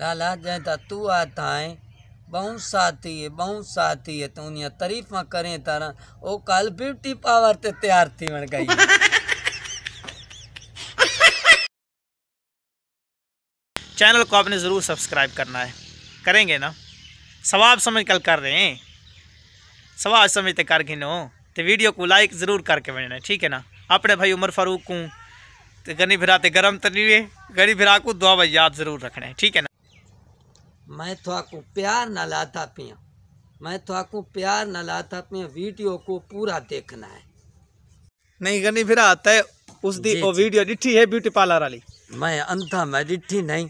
लाला जै तू आता है बहुत साथी है बहुत साथी है तो उन्हें तारीफ करें तारा ओ कल ब्यूटी पावर ते तैयार थी वण गई चैनल को आपने ज़रूर सब्सक्राइब करना है करेंगे ना सवाब समझ कल कर रहे हैं सवाब समझते कर घिनो तो वीडियो को लाइक ज़रूर करके बनना ठीक है ना अपने भाई उमर फारूक को तो गनी भिरा गर्म तो नहीं हुए गनी भिरा को दुआ याद ज़रूर रखना है ठीक है ना मैं थोको तो प्यार न लाता पिया मैं थोको तो प्यार न लाता पिया वीडियो को पूरा देखना है नहीं गनी फिर आता है उस दी वो वीडियो डिठी है ब्यूटी पार्लर वाली मैं अंधा मैं डिठी नहीं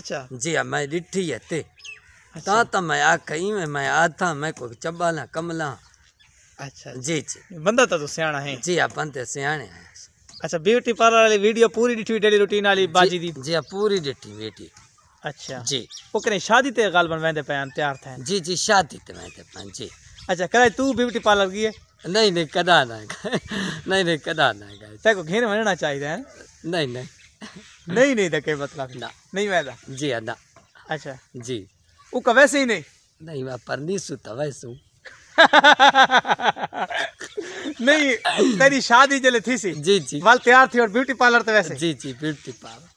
अच्छा जी हाँ मैं डिठी है ते अच्छा। ता तो मैं आ कहीं में मैं आता मैं को चबाला कमला अच्छा जी जी बंदा तो सियाणा है जी हाँ बंदे सियाणे हैं अच्छा ब्यूटी पार्लर वाली वीडियो पूरी डिठी डेली रूटीन वाली बाजी दी जी हाँ पूरी डिठी बेटी अच्छा जी ओकरे शादी ते गालबन वेंदे पयान तैयार थे जी जी शादी ते वेंदे पन जी अच्छा करे तू ब्यूटी पार्लर गई नहीं नहीं कदा ना नहीं नहीं कदा ना ते को घेर वणना चाहिए नहीं नहीं नहीं नहीं तके मतलब ना नहीं वेंदा जी अदा हाँ, अच्छा जी वो कवे से ही नहीं नहीं मैं परनी सु तवे तो सु नहीं तेरी शादी जले थी सी जी जी वाल तैयार थी और ब्यूटी पार्लर ते वैसे जी जी ब्यूटी पार्लर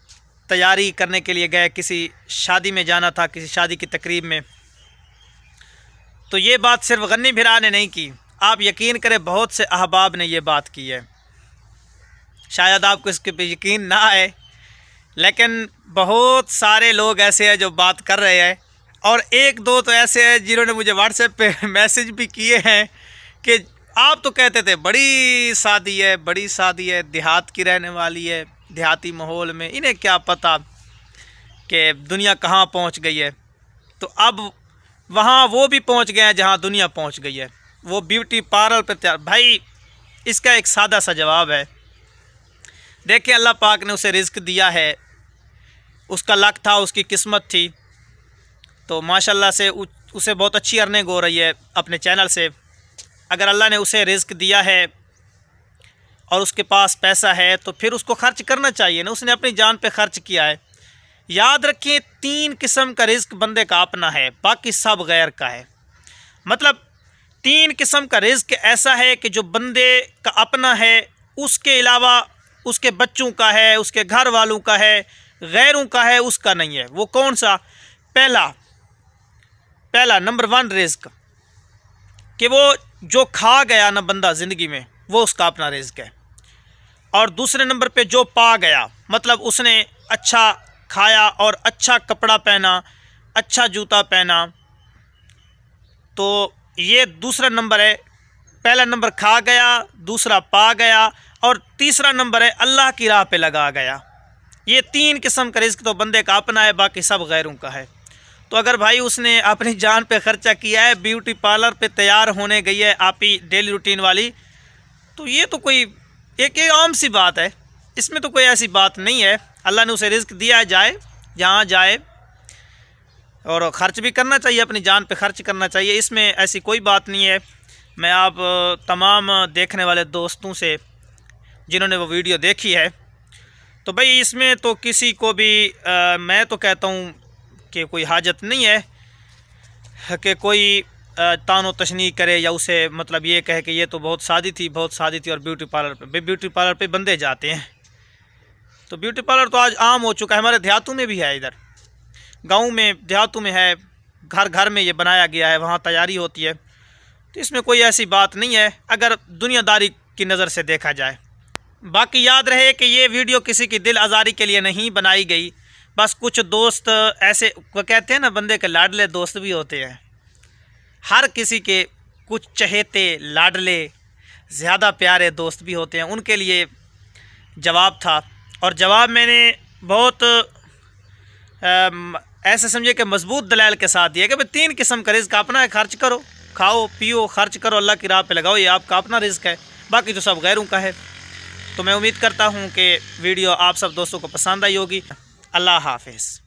तैयारी करने के लिए गए किसी शादी में जाना था किसी शादी की तकरीब में तो ये बात सिर्फ गन्नी भिरा ने नहीं की आप यकीन करें बहुत से अहबाब ने यह बात की है शायद आपको इसके पे यकीन ना आए लेकिन बहुत सारे लोग ऐसे हैं जो बात कर रहे हैं और एक दो तो ऐसे हैं जिन्होंने मुझे व्हाट्सएप पे मैसेज भी किए हैं कि आप तो कहते थे बड़ी शादी है बड़ी शादी है देहात की रहने वाली है देहाती माहौल में इन्हें क्या पता कि दुनिया कहाँ पहुँच गई है तो अब वहाँ वो भी पहुँच गए हैं जहाँ दुनिया पहुँच गई है वो ब्यूटी पार्लर पर तैयार भाई इसका एक सादा सा जवाब है देखें अल्लाह पाक ने उसे रिस्क दिया है उसका लक था उसकी किस्मत थी तो माशाल्लाह से उसे बहुत अच्छी अर्निंग हो रही है अपने चैनल से अगर अल्लाह ने उसे रिस्क दिया है और उसके पास पैसा है तो फिर उसको खर्च करना चाहिए ना उसने अपनी जान पे खर्च किया है याद रखिए तीन किस्म का रिस्क बंदे का अपना है बाकी सब गैर का है मतलब तीन किस्म का रिस्क ऐसा है कि जो बंदे का अपना है उसके अलावा उसके बच्चों का है उसके घर वालों का है गैरों का है उसका नहीं है वो कौन सा पहला पहला नंबर वन रिस्क कि वो जो खा गया ना बंदा ज़िंदगी में वो उसका अपना रिस्क है और दूसरे नंबर पे जो पा गया मतलब उसने अच्छा खाया और अच्छा कपड़ा पहना अच्छा जूता पहना तो ये दूसरा नंबर है पहला नंबर खा गया दूसरा पा गया और तीसरा नंबर है अल्लाह की राह पे लगा गया ये तीन किस्म का रिस्क तो बंदे का अपना है बाकी सब गैरों का है तो अगर भाई उसने अपनी जान पे ख़र्चा किया है ब्यूटी पार्लर पे तैयार होने गई है आप ही डेली रूटीन वाली तो ये तो कोई एक आम सी बात है इसमें तो कोई ऐसी बात नहीं है अल्लाह ने उसे रिस्क दिया है जाए जहाँ जाए और ख़र्च भी करना चाहिए अपनी जान पे खर्च करना चाहिए इसमें ऐसी कोई बात नहीं है मैं आप तमाम देखने वाले दोस्तों से जिन्होंने वो वीडियो देखी है तो भाई इसमें तो किसी को भी आ, मैं तो कहता हूँ कि कोई हाजत नहीं है कि कोई तानो तशनी करे या उसे मतलब ये कहे कि ये तो बहुत शादी थी बहुत शादी थी और ब्यूटी पार्लर पे ब्यूटी पार्लर पे बंदे जाते हैं तो ब्यूटी पार्लर तो आज आम हो चुका है हमारे देहातों में भी है इधर गाँव में देहातों में है घर घर में ये बनाया गया है वहाँ तैयारी होती है तो इसमें कोई ऐसी बात नहीं है अगर दुनियादारी की नज़र से देखा जाए बाकी याद रहे कि ये वीडियो किसी की दिल आज़ारी के लिए नहीं बनाई गई बस कुछ दोस्त ऐसे कहते हैं ना बंदे के लाडले दोस्त भी होते हैं हर किसी के कुछ चहेते लाडले ज़्यादा प्यारे दोस्त भी होते हैं उनके लिए जवाब था और जवाब मैंने बहुत ऐसे समझे कि मजबूत दलाल के साथ दिया कि भाई तीन किस्म का रिज्क अपना है खर्च करो खाओ पियो खर्च करो अल्लाह की राह पे लगाओ ये आपका अपना रिस्क है बाकी तो सब गैरों का है तो मैं उम्मीद करता हूँ कि वीडियो आप सब दोस्तों को पसंद आई होगी अल्लाह हाफिज़